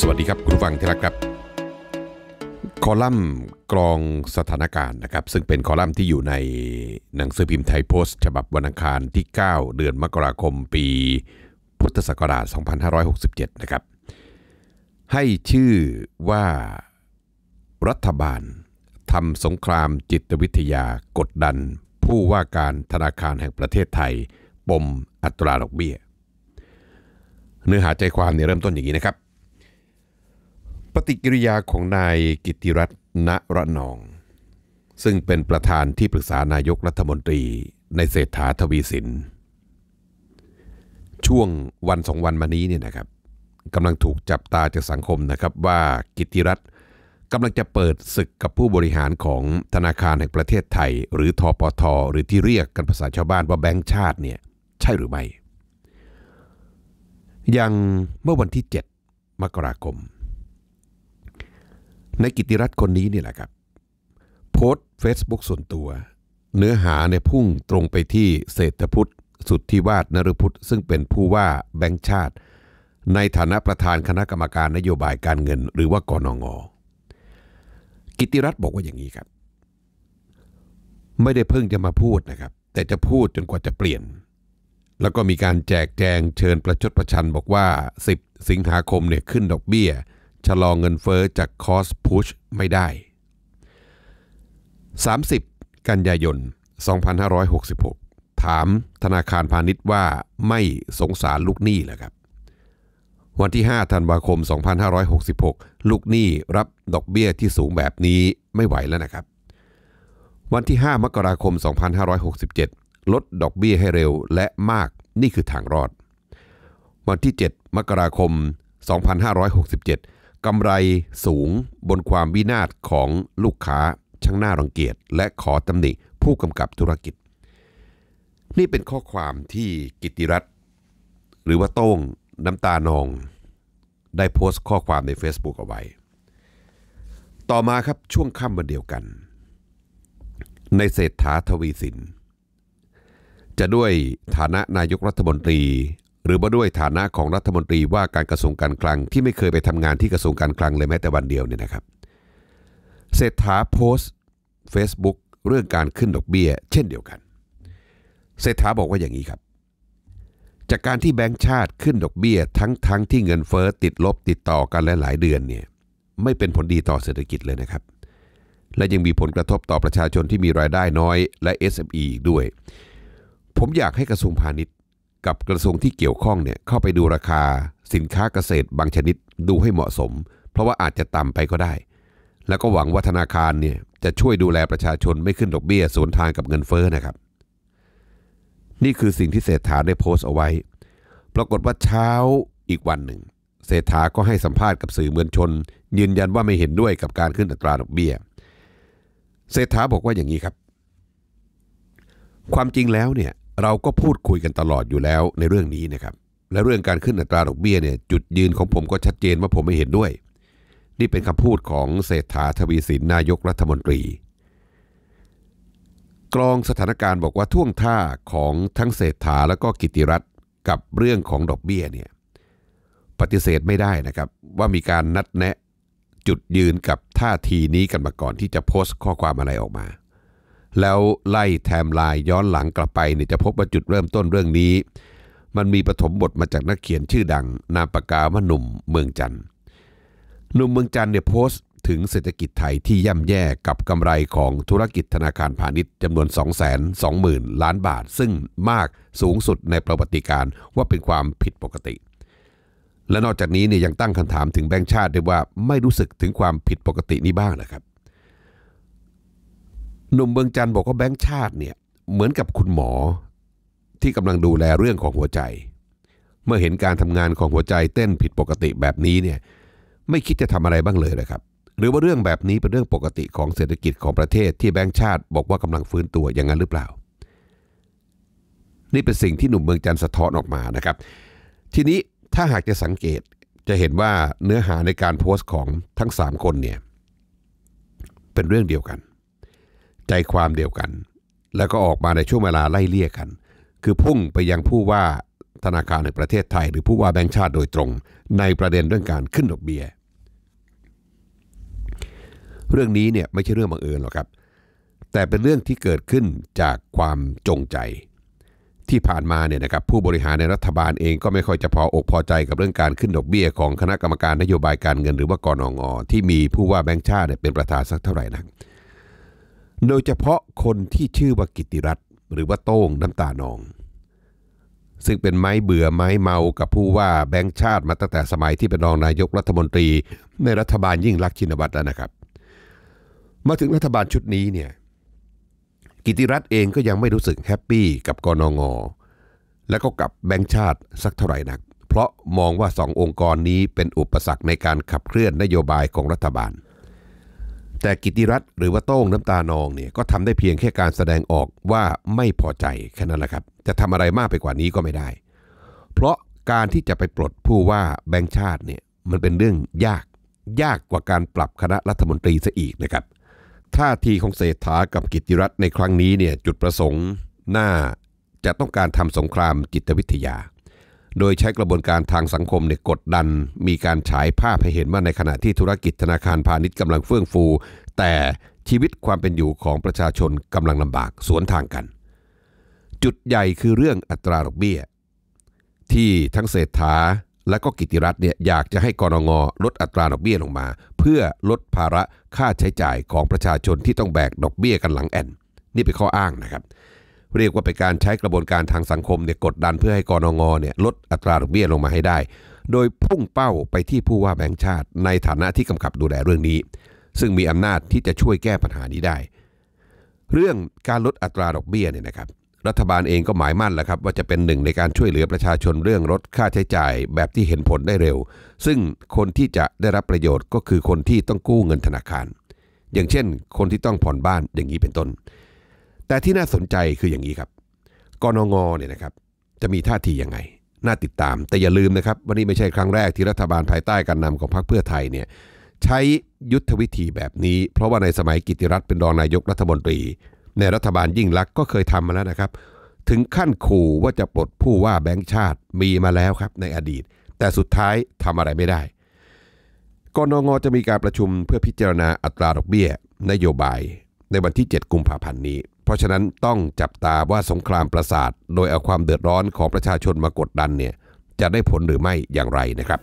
สวัสดีครับคุณูฟังที่รักครับ คอลัมน์กรองสถานการณ์นะครับซึ่งเป็นคอลัมน์ที่อยู่ในหนังสือพิมพ์ไทยโพสต์ฉบับวันอังคารที่ 9 เดือนมกราคมปี พุทธศักราช2567นะครับให้ชื่อว่ารัฐบาลทำสงครามจิตวิทยากดดัน ผู้ว่าการธนาคารแห่งประเทศไทย ปมอัตราดอกเบี้ย เนื้อหาใจความเนี่ยเริ่มต้นอย่างนี้นะครับปฏิกิริยาของนายกิติรัตน์ณระนอง ซึ่งเป็นประธานที่ปรึกษานายกรัฐมนตรีในเศรษฐาทวีสิน ช่วงวันสองวันมานี้เนี่ยนะครับกำลังถูกจับตาจากสังคมนะครับว่ากิติรัตน์กำลังจะเปิดศึกกับผู้บริหารของธนาคารแห่งประเทศไทย หรือทอปทหรือที่เรียกกันภาษาชาวบ้านว่าแบงค์ชาติเนี่ยใช่หรือไม่ยังเมื่อวันที่ 7 มกราคมในกิติรัตน์คนนี้นี่แหละครับ โพสเฟซบุ๊กส่วนตัว เนื้อหาเนี่ยพุ่งตรงไปที่เศรษฐพุทธ สุทธิวาสนรพุทธ ซึ่งเป็นผู้ว่าแบงค์ชาติ ในฐานะประธานคณะกรรมการนโยบายการเงินหรือว่ากนงกิติรัตน์บอกว่าอย่างนี้ครับ ไม่ได้เพิ่งจะมาพูดนะครับ แต่จะพูดจนกว่าจะเปลี่ยน แล้วก็มีการแจกแจง เชิญประชดประชันบอกว่า 10 สิงหาคมเนี่ยขึ้น ดอกเบี้ยชะลอเงินเฟอ้อจากคอสพุชไม่ได้ 30 กันยายน 2566 ถามธนาคารพาณิชย์ว่าไม่สงสารลูกหนี้เหรอครับ วันที่5ธันวาคม 2566 ลูกหนี้รับดอกเบี้ยที่สูงแบบนี้ไม่ไหวแล้วนะครับ วันที่ 5 มกราคม 2567 ลดดอกเบี้ยให้เร็วและมากนี่คือทางรอด วันที่ 7 มกราคม 2567กำไรสูงบนความวินาศของลูกค้าช่างน่ารังเกียจและขอตำหนิผู้กำกับธุรกิจ นี่เป็นข้อความที่กิติรัตน์หรือว่าโต้งน้ำตานอง ได้โพสต์ข้อความใน Facebook เอาไว้ ต่อมาครับช่วงค่ำวันเดียวกัน ในเศรษฐาทวีสิน จะด้วยฐานะนายกรัฐมนตรีหรือว่าด้วยฐานะของรัฐมนตรีว่าการกระทรวงการคลัง ที่ไม่เคยไปทำงานที่กระทรวงการคลังเลยแม้แต่วันเดียวเนี่ยนะครับเศรษฐาโพสต์ Facebook เรื่องการขึ้นดอกเบี้ยเช่นเดียวกันเศรษฐาบอกว่าอย่างนี้ครับ จากการที่แบงก์ชาติขึ้นดอกเบี้ยทั้งๆทที่เงินเฟอ้อติดลบติดต่อกันและหลายเดือนเนี่ยไม่เป็นผลดีต่อเศรษฐกิจเลยนะครับ และยังมีผลกระทบต่อประชาชนที่มีรายได้น้อย และ SME อีกด้วย ผมอยากให้กระทรวงพาณิชย์กับกระทรวงที่เกี่ยวข้องเนี่ยเข้าไปดูราคาสินค้าเกษตรบางชนิดดูให้เหมาะสม เพราะว่าอาจจะต่ำไปก็ได้ แล้วก็หวังว่าธนาคารเนี่ยจะช่วยดูแลประชาชนไม่ขึ้นดอกเบี้ยสวนทางกับเงินเฟ้อนะครับ นี่คือสิ่งที่เศรษฐาได้โพสต์เอาไว้ ปรากฏว่าเช้าอีกวันหนึ่ง เศรษฐาก็ให้สัมภาษณ์กับสื่อมวลชนยืนยันว่าไม่เห็นด้วยกับการขึ้นอัตราดอกเบี้ย เศรษฐาบอกว่าอย่างนี้ครับ ความจริงแล้วเนี่ยเราก็พูดคุยกันตลอดอยู่แล้วในเรื่องนี้นะครับและเรื่องการขึ้นอัตราดอกเบี้ยเนี่ยจุดยืนของผมก็ชัดเจนว่าผมไม่เห็นด้วย นี่เป็นคำพูดของเศรษฐาทวีสินนายกรัฐมนตรีกรองสถานการณ์บอกว่าท่วงท่าของทั้งเศรษฐาและก็กิติรัตน์กับเรื่องของดอกเบี้ยเนี่ยปฏิเสธไม่ได้นะครับว่ามีการนัดแนะจุดยืนกับท่าทีนี้กันมาก่อนที่จะโพสต์ข้อความอะไรออกมาแล้วไล่แทม์ไลน์ย้อนหลังกลับไปเนี่ยจะพบว่าจุดเริ่มต้นเรื่องนี้ มันมีปฐมบทมาจากนักเขียนชื่อดัง นามปากกาว่าหนุ่มเมืองจันทร์หนุ่มเมืองจันทร์เนี่ยโพสต์ถึงเศรษฐกิจไทยที่ย่ำแย่กับกำไรของธุรกิจธนาคารพาณิชย์จำนวน2 2 0 0 0 0 ล้านบาท ซึ่งมากสูงสุดในประวัติการว่าเป็นความผิดปกติ และนอกจากนี้เนี่ยยังตั้งคำถามถึงแบงค์ชาติด้วยว่าไม่รู้สึกถึงความผิดปกตินี้บ้างนะครับหนุ่มเบืองจันบอกว่าแบงค์ชาติเนี่ยเหมือนกับคุณหมอ ที่กำลังดูแลเรื่องของหัวใจ เมื่อเห็นการทำงานของหัวใจเต้นผิดปกติแบบนี้เนี่ยไม่คิดจะทำอะไรบ้างเลยนะครับหรือว่าเรื่องแบบนี้เป็นเรื่องปกติของเศรษฐกิจของประเทศ ที่แบงค์ชาติบอกว่ากำลังฟื้นตัวอย่างนั้นหรือเปล่า นี่เป็นสิ่งที่หนุ่มเมืองจันสะท้อนออกมานะครับทีนี้ถ้าหากจะสังเกตจะเห็นว่าเนื้อหาในการโพสต์ของทั้ง 3 คนเนี่ยเป็นเรื่องเดียวกันใจความเดียวกัน แล้วก็ออกมาในช่วงเวลาไล่เลี่ยกัน คือพุ่งไปยังผู้ว่าธนาคารในประเทศไทย หรือผู้ว่าแบงก์ชาติโดยตรงในประเด็นเรื่องการขึ้นดอกเบีย้ยเรื่องนี้เนี่ยไม่ใช่เรื่องบังเอิญหรอกครับ แต่เป็นเรื่องที่เกิดขึ้นจากความจงใจ ที่ผ่านมาเนี่ยนะครับผู้บริหารในรัฐบาลเองก็ไม่ค่อยจะพออกพอใจกับเรื่องการขึ้นดอกเบีย้ย ของคณะกรรมการนโยบายการเงินหรือว่ากรนงที่มีผู้ว่าแบงก์ชาติเป็นประธานสักเท่าไหร่นักโดยเฉพาะคนที่ชื่อว่ากิติรัตหรือว่าโต้งน้ำตานอง ซึ่งเป็นไม้เบื่อไม้เมากับผู้ว่าแบงค์ชาติมาตั้งแต่สมัยที่เป็นรองนายกรัฐมนตรี ในรัฐบาลยิ่งรักชินวัตรแล้วนะครับ มาถึงรัฐบาลชุดนี้เนี่ย กิติรัตเองก็ยังไม่รู้สึกแฮปปี้กับกรนง และก็กับแบงค์ชาติสักเท่าไหร่นัก เพราะมองว่าสององค์กรนี้เป็นอุปสรรคในการขับเคลื่อนนโยบายของรัฐบาลแต่กิติรัตน์หรือว่าโต้งน้ำตานองเนี่ยก็ทำได้เพียงแค่การแสดงออกว่าไม่พอใจแค่นั้นแหละครับจะทำอะไรมากไปกว่านี้ก็ไม่ได้ เพราะการที่จะไปปลดผู้ว่าแบงค์ชาติเนี่ยมันเป็นเรื่องยากยากกว่าการปรับคณะรัฐมนตรีซะอีกนะครับท่าทีของเศรษฐากับกิติรัตน์ในครั้งนี้เนี่ยจุดประสงค์หน้าจะต้องการทำสงครามจิตวิทยาโดยใช้กระบวนการทางสังคมเนี่ยกดดันมีการฉายภาพให้เห็นว่าในขณะที่ธุรกิจธนาคารพาณิชย์กำลังเฟื่องฟู แต่ชีวิตความเป็นอยู่ของประชาชนกำลังลำบากสวนทางกัน จุดใหญ่คือเรื่องอัตราดอกเบี้ย ที่ทั้งเศรษฐาและก็กิติรัตน์เนี่ยอยากจะให้กรงอลดอัตราดอกเบี้ยลงมา เพื่อลดภาระค่าใช้จ่ายของประชาชนที่ต้องแบกดอกเบี้ยกันหลังแอนนี่เป็นข้ออ้างนะครับเรียกว่าเป็นการใช้กระบวนการทางสังคมเนี่ยกดดันเพื่อให้กรงงเนี่ยลดอัตราดอกเบี้ยลงมาให้ได้ โดยพุ่งเป้าไปที่ผู้ว่าแบงค์ชาติในฐานะที่กำกับดูแลเรื่องนี้ ซึ่งมีอำนาจที่จะช่วยแก้ปัญหานี้ได้ เรื่องการลดอัตราดอกเบี้ยเนี่ยนะครับรัฐบาลเองก็หมายมั่นแหละครับ ว่าจะเป็นหนึ่งในการช่วยเหลือประชาชนเรื่องลดค่าใช้จ่ายแบบที่เห็นผลได้เร็ว ซึ่งคนที่จะได้รับประโยชน์ก็คือคนที่ต้องกู้เงินธนาคาร อย่างเช่นคนที่ต้องผ่อนบ้านอย่างนี้เป็นต้นแต่ที่น่าสนใจคืออย่างนี้ครับ กนง เนี่ยนะครับ จะมีท่าทียังไง น่าติดตาม แต่อย่าลืมนะครับวันนี้ไม่ใช่ครั้งแรกที่รัฐบาลภายใต้การนำของพรรคเพื่อไทยเนี่ยใช้ยุทธวิธีแบบนี้ เพราะว่าในสมัยกิติรัตน์เป็นรองนายกรัฐมนตรี ในรัฐบาลยิ่งลักษณ์ก็เคยทำมาแล้วนะครับ ถึงขั้นขู่ว่าจะปลดผู้ว่าแบงค์ชาติมีมาแล้วครับในอดีต แต่สุดท้ายทำอะไรไม่ได้ กนง จะมีการประชุมเพื่อพิจารณาอัตราดอกเบี้ย นโยบาย ในวันที่ 7 กุมภาพันธ์นี้เพราะฉะนั้นต้องจับตาว่าสงครามประสาท โดยเอาความเดือดร้อนของประชาชนมากดดันเนี่ยจะได้ผลหรือไม่อย่างไรนะครับ